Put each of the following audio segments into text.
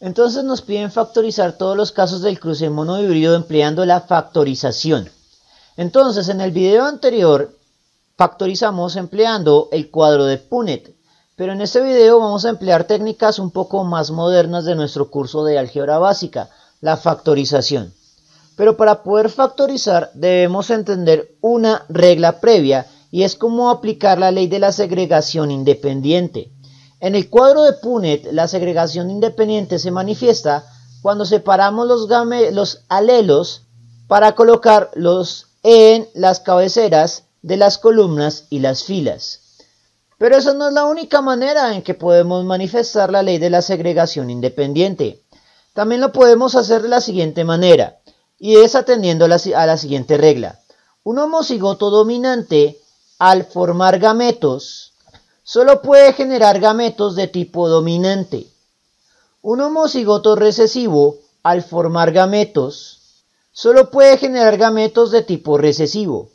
Entonces nos piden factorizar todos los casos del cruce monohíbrido empleando la factorización. Entonces en el video anterior factorizamos empleando el cuadro de Punnett, pero en este video vamos a emplear técnicas un poco más modernas de nuestro curso de álgebra básica, la factorización. Pero para poder factorizar debemos entender una regla previa y es cómo aplicar la ley de la segregación independiente. En el cuadro de Punnett, la segregación independiente se manifiesta cuando separamos los, alelos para colocarlos en las cabeceras de las columnas y las filas. Pero esa no es la única manera en que podemos manifestar la ley de la segregación independiente. También lo podemos hacer de la siguiente manera, y es atendiendo a la siguiente regla. Un homocigoto dominante, al formar gametos, solo puede generar gametos de tipo dominante. Un homocigoto recesivo, al formar gametos, solo puede generar gametos de tipo recesivo,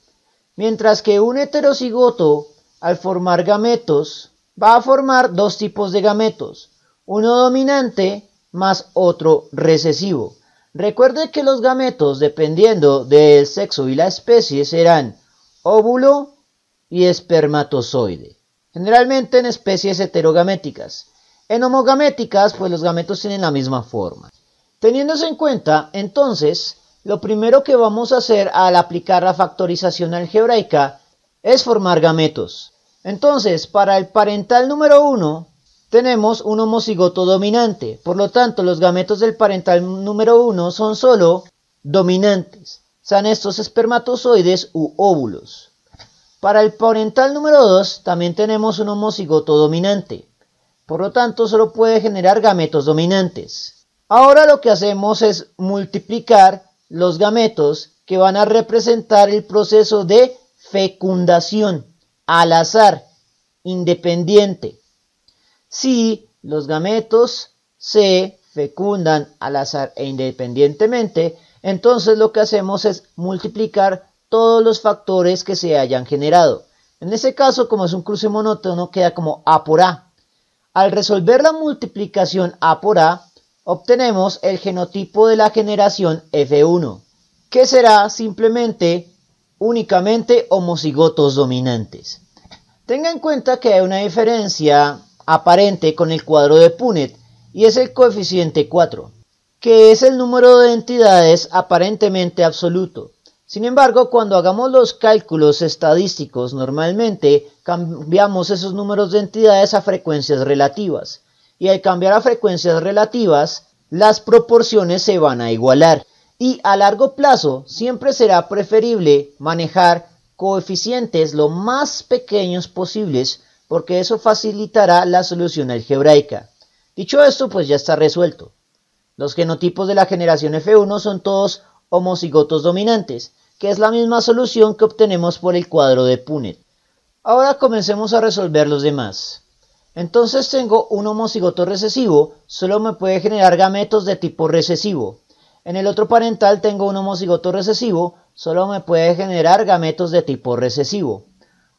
mientras que un heterocigoto, al formar gametos, va a formar dos tipos de gametos, uno dominante más otro recesivo. Recuerde que los gametos, dependiendo del sexo y la especie, serán óvulo y espermatozoide generalmente en especies heterogaméticas. En homogaméticas, pues los gametos tienen la misma forma. Teniéndose en cuenta, entonces, lo primero que vamos a hacer al aplicar la factorización algebraica es formar gametos. Entonces, para el parental número 1, tenemos un homocigoto dominante. Por lo tanto, los gametos del parental número 1 son solo dominantes. Sean estos espermatozoides u óvulos. Para el parental número 2 también tenemos un homocigoto dominante, por lo tanto solo puede generar gametos dominantes. Ahora lo que hacemos es multiplicar los gametos que van a representar el proceso de fecundación al azar, independiente. Si los gametos se fecundan al azar e independientemente, entonces lo que hacemos es multiplicar todos los factores que se hayan generado. En ese caso, como es un cruce monótono, queda como A por A. Al resolver la multiplicación A por A, obtenemos el genotipo de la generación F1, que será simplemente únicamente homocigotos dominantes. Tenga en cuenta que hay una diferencia aparente con el cuadro de Punnett y es el coeficiente 4, que es el número de entidades aparentemente absoluto. Sin embargo, cuando hagamos los cálculos estadísticos, normalmente cambiamos esos números de entidades a frecuencias relativas. Y al cambiar a frecuencias relativas, las proporciones se van a igualar. Y a largo plazo, siempre será preferible manejar coeficientes lo más pequeños posibles, porque eso facilitará la solución algebraica. Dicho esto, pues ya está resuelto. Los genotipos de la generación F1 son todos homocigotos dominantes, que es la misma solución que obtenemos por el cuadro de Punnett. Ahora comencemos a resolver los demás. Entonces tengo un homocigoto recesivo, solo me puede generar gametos de tipo recesivo. En el otro parental tengo un homocigoto recesivo, solo me puede generar gametos de tipo recesivo.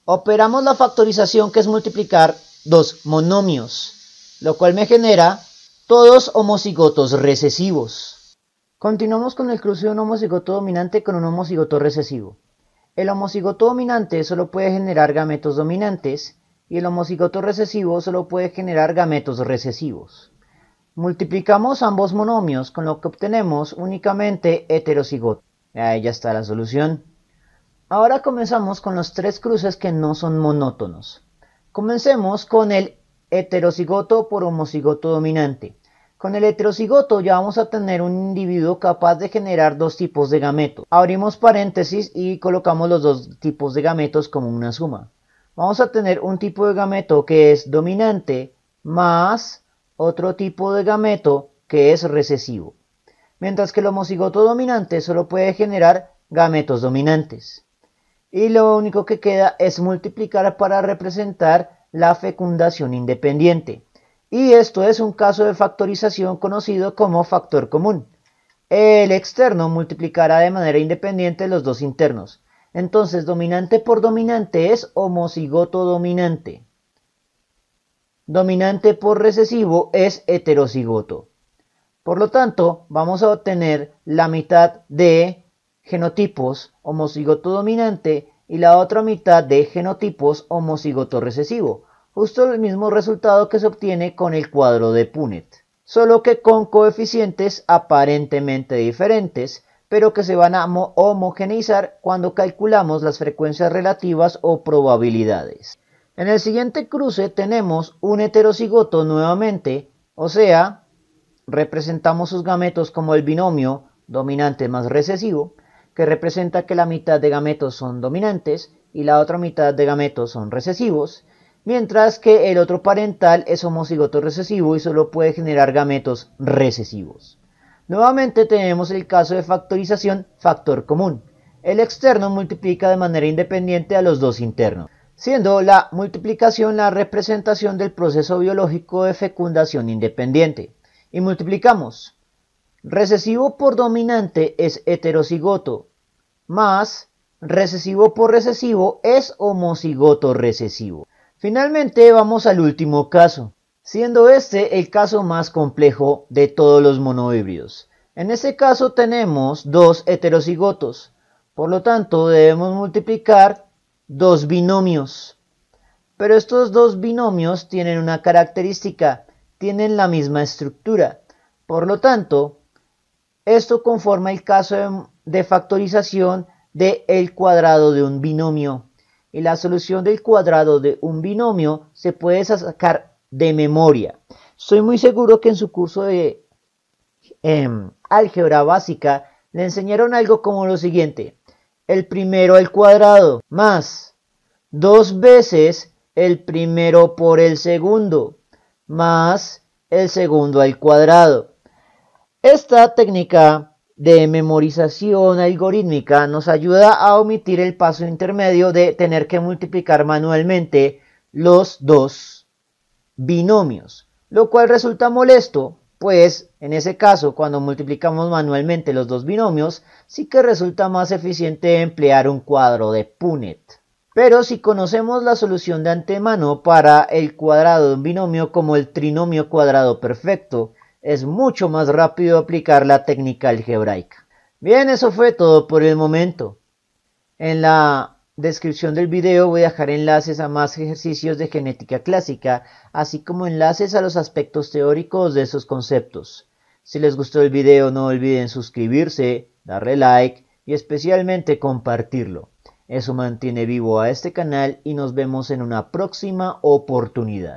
Operamos la factorización que es multiplicar dos monomios, lo cual me genera todos homocigotos recesivos. Continuamos con el cruce de un homocigoto dominante con un homocigoto recesivo. El homocigoto dominante solo puede generar gametos dominantes y el homocigoto recesivo solo puede generar gametos recesivos. Multiplicamos ambos monomios con lo que obtenemos únicamente heterocigoto. Ahí ya está la solución. Ahora comenzamos con los tres cruces que no son monótonos. Comencemos con el heterocigoto por homocigoto dominante. Con el heterocigoto ya vamos a tener un individuo capaz de generar dos tipos de gametos. Abrimos paréntesis y colocamos los dos tipos de gametos como una suma. Vamos a tener un tipo de gameto que es dominante más otro tipo de gameto que es recesivo. Mientras que el homocigoto dominante solo puede generar gametos dominantes. Y lo único que queda es multiplicar para representar la fecundación independiente y esto es un caso de factorización conocido como factor común. El externo multiplicará de manera independiente los dos internos. Entonces, dominante por dominante es homocigoto dominante. Dominante por recesivo es heterocigoto. Por lo tanto, vamos a obtener la mitad de genotipos homocigoto dominante y la otra mitad de genotipos homocigoto recesivo justo el mismo resultado que se obtiene con el cuadro de Punnett, solo que con coeficientes aparentemente diferentes, pero que se van a homogeneizar cuando calculamos las frecuencias relativas o probabilidades. En el siguiente cruce tenemos un heterocigoto nuevamente, o sea, representamos sus gametos como el binomio dominante más recesivo, que representa que la mitad de gametos son dominantes y la otra mitad de gametos son recesivos, mientras que el otro parental es homocigoto recesivo y solo puede generar gametos recesivos. Nuevamente tenemos el caso de factorización factor común. El externo multiplica de manera independiente a los dos internos, siendo la multiplicación la representación del proceso biológico de fecundación independiente. Y multiplicamos. Recesivo por dominante es heterocigoto, más recesivo por recesivo es homocigoto recesivo. Finalmente vamos al último caso, siendo este el caso más complejo de todos los monohíbridos. En este caso tenemos dos heterocigotos, por lo tanto debemos multiplicar dos binomios. Pero estos dos binomios tienen una característica, tienen la misma estructura. Por lo tanto, esto conforma el caso de, factorización de el cuadrado de un binomio y la solución del cuadrado de un binomio se puede sacar de memoria. Soy muy seguro que en su curso de em, álgebra básica le enseñaron algo como lo siguiente. El primero al cuadrado más dos veces el primero por el segundo más el segundo al cuadrado. Esta técnica de memorización algorítmica nos ayuda a omitir el paso intermedio de tener que multiplicar manualmente los dos binomios, lo cual resulta molesto, pues en ese caso cuando multiplicamos manualmente los dos binomios, sí que resulta más eficiente emplear un cuadro de Punet. Pero si conocemos la solución de antemano para el cuadrado de un binomio como el trinomio cuadrado perfecto, es mucho más rápido aplicar la técnica algebraica. Bien, eso fue todo por el momento. En la descripción del video voy a dejar enlaces a más ejercicios de genética clásica, así como enlaces a los aspectos teóricos de esos conceptos. Si les gustó el video no olviden suscribirse, darle like y especialmente compartirlo. Eso mantiene vivo a este canal y nos vemos en una próxima oportunidad.